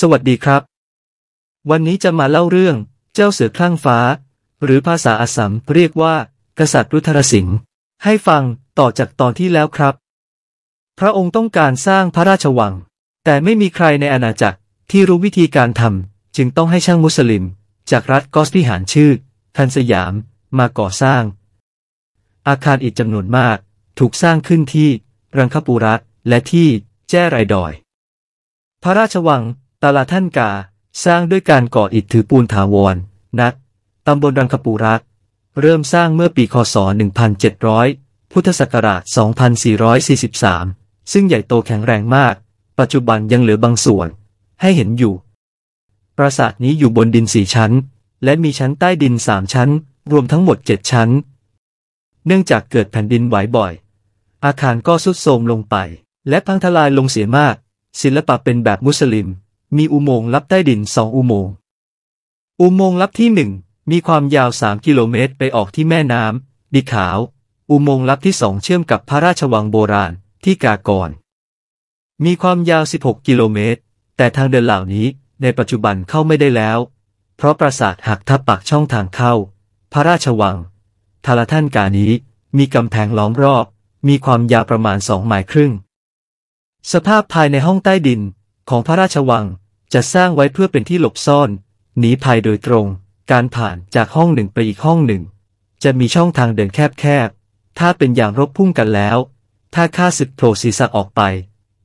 สวัสดีครับ วันนี้จะมาเล่าเรื่อง เจ้าเสือคลั่งฟ้า หรือภาษาอาสัมเรียกว่ากษัตริย์รุทธรสิงห์ให้ฟังต่อจากตอนที่แล้วครับ พระองค์ต้องการสร้างพระราชวัง แต่ไม่มีใครในอาณาจักรที่รู้วิธีการทำจึงต้องให้ช่างมุสลิม จากรัฐกอสติหารชื่อ ทันสยามมาก่อสร้าง อาคารอีกจำนวนมากถูกสร้างขึ้นที่รังคปูรัตและที่แจ้ไรดอย พระราชวังตลาดท่านกาสร้างด้วยการก่ออิฐถือปูนถาวร นักตำบลรังคปูรัก เริ่มสร้างเมื่อปี คศ 1700 พุทธศักราช 2443 ซึ่งใหญ่โตแข็งแรงมาก ปัจจุบันยังเหลือบางส่วน ให้เห็นอยู่ ปราสาทนี้อยู่บนดินสี่ชั้น และมีชั้นใต้ดินสามชั้น รวมทั้งหมดเจ็ดชั้น เนื่องจากเกิดแผ่นดินไหวบ่อย อาคารก็ทรุดโทรมลงไป และพังทลายลงเสียมาก ศิลปะเป็นแบบมุสลิมมีอุโมงค์ลับใต้ดินสองอุโมงค์ อุโมงค์ลับที่หนึ่งมีความยาวสามกิโลเมตรไปออกที่แม่น้ำดิขาว อุโมงค์ลับที่สองเชื่อมกับพระราชวังโบราณที่กากรมีความยาว 16 กิโลเมตร แต่ทางเดินเหล่านี้ในปัจจุบันเข้าไม่ได้แล้ว เพราะปราสาทหักทับปักช่องทางเข้า พระราชวังทารท่านกานี้มีกำแพงล้อมรอบ มีความยาวประมาณสองไมล์ครึ่ง สภาพภายในห้องใต้ดินของพระราชวังจะสร้างไว้เพื่อเป็นที่หลบซ่อนหนีภัยโดยตรง การผ่านจากห้องหนึ่งไปอีกห้องหนึ่ง จะมีช่องทางเดินแคบๆถ้าเป็นอย่างรบพุ่งกันแล้ว ถ้าข้าศึกโผล่ศีรษะออกไป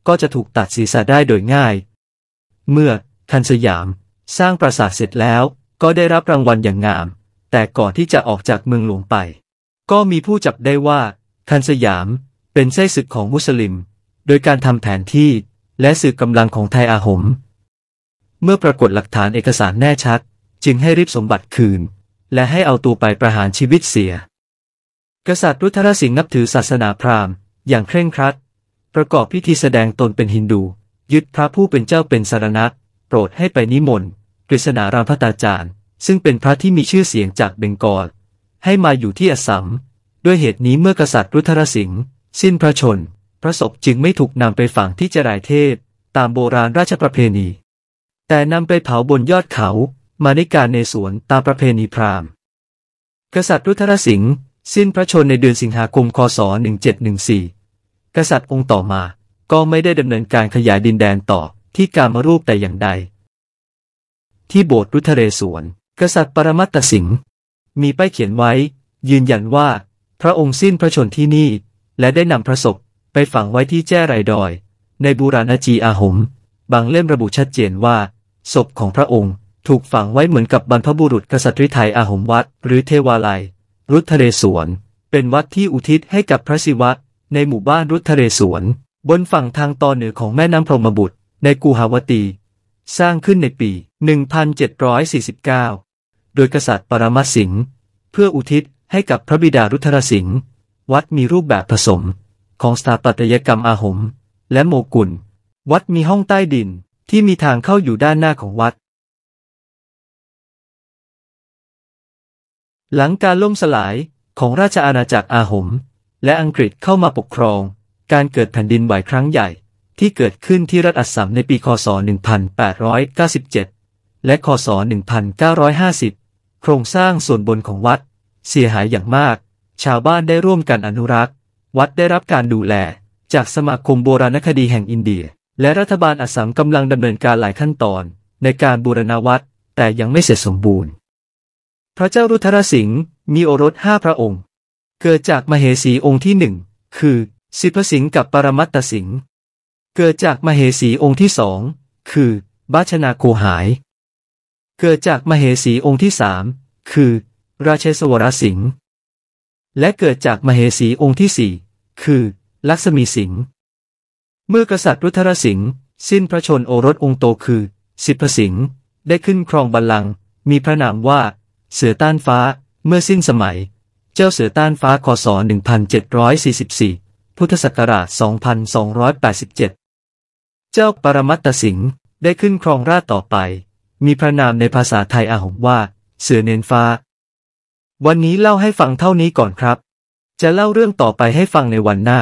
ก็จะถูกตัดศีรษะได้โดยง่าย เมื่อ ทันสยามสร้างปราสาทเสร็จแล้วก็ได้รับรางวัลอย่างงาม แต่ก่อนที่จะออกจากเมืองหลวงไป ก็มีผู้จับได้ว่า ทันสยามเป็นไส้ศึกของมุสลิม โดยการทำแผนที่และสื่อกำลังของไทยอาหมเมื่อปรากฏหลักฐานเอกสารแน่ชัด จึงให้รีบสมบัติคืน และให้เอาตัวไปประหารชีวิตเสีย กษัตริย์รุทรสิงห์นับถือศาสนาพราหมณ์อย่างเคร่งครัด ประกอบพิธีแสดงตนเป็นฮินดู ยึดพระผู้เป็นเจ้าเป็นสารณะโปรดให้ไปนิมนต์กฤษณารามพตาจารย์ ซึ่งเป็นพระที่มีชื่อเสียงจากเบงกอลให้มาอยู่ที่อัสสัมด้วยเหตุนี้เมื่อกษัตริย์รุทรสิงห์สิ้นพระชนพระศพจึงไม่ถูกนำไปฝังที่จรายเทพ ตามโบราณราชประเพณีแต่นำไปเผาบนยอดเขามาในการในสวนตามประเพณีพราหมณ์ กษัตริย์รุทธรสิงห์สิ้นพระชนในเดือนสิงหาคมคศ 1714 กษัตริย์องค์ต่อมาก็ไม่ได้ดำเนินการขยายดินแดนต่อที่การมารูปแต่อย่างใด ที่โบสถ์รุทธเรศวรกษัตริย์ปรมัตตสิงห์มีป้ายเขียนไว้ยืนยันว่า พระองค์สิ้นพระชนที่นี่และได้นำพระศพไปฝังไว้ที่แจ้ไรดอยในบูราณจีอาหมบางเล่มระบุชัดเจนว่าศพของพระองค์ถูกฝังไว้เหมือนกับบรรพบุรุษกษัตริย์ไทยอาหมวัด หรือเทวาลัย รุทเทเรศวรเป็นวัดที่อุทิศให้กับพระศิวะ ในหมู่บ้านรุทเทเรศวรบนฝั่งทางตอนเหนือของแม่น้ำพรหมบุตรในกูหาวตี สร้างขึ้นในปี 1749 โดยกษัตริย์ปรมสิงห์เพื่ออุทิศให้กับพระบิดารุทธรสิงห์วัดมีรูปแบบผสม ของสถาปัตยกรรมอาหมและโมกุลวัดมีห้องใต้ดินที่มีทางเข้าอยู่ด้านหน้าของวัด หลังการล่มสลายของราชอาณาจักรอาหม และอังกฤษเข้ามาปกครอง การเกิดแผ่นดินไหวครั้งใหญ่ที่เกิดขึ้นที่รัฐอัสสัมในปี คศ 1897 และ คศ 1950 โครงสร้างส่วนบนของวัดเสียหายอย่างมาก ชาวบ้านได้ร่วมกันอนุรักษ์ วัดได้รับการดูแล จากสมาคมโบราณคดีแห่งอินเดียและรัฐบาลอัสสัมกำลังดำเนินการหลายขั้นตอนในการบูรณาวัดแต่ยังไม่เสร็จสมบูรณ์ พระเจ้ารุทธรสิงห์มีโอรสห้าพระองค์ เกิดจากมเหสีองค์ที่หนึ่งคือ สิทธสิงห์กับปรมัตตสิงห์เกิดจากมเหสีองค์ที่สองคือ บัชนาโคหาย เกิดจากมเหสีองค์ที่สามคือ ราเชสวรสิงห์และเกิดจากมเหสีองค์ที่สี่คือ ลักษมีสิงห์เมื่อกษัตริย์รุทรสิงห์สิ้นพระชนโอรสองค์โตคือสิทธสิงห์ได้ขึ้นครองบัลลังก์มีพระนามว่าเสือต้านฟ้าเมื่อสิ้นสมัย เจ้าเสือต้านฟ้าคศ1744 พุทธศักราช 2287 เจ้าปรมัตตสิงห์ได้ขึ้นครองราชต่อไป มีพระนามในภาษาไทยอาหงว่า เสือเนนฟ้า วันนี้เล่าให้ฟังเท่านี้ก่อนครับ จะเล่าเรื่องต่อไปให้ฟังในวันหน้า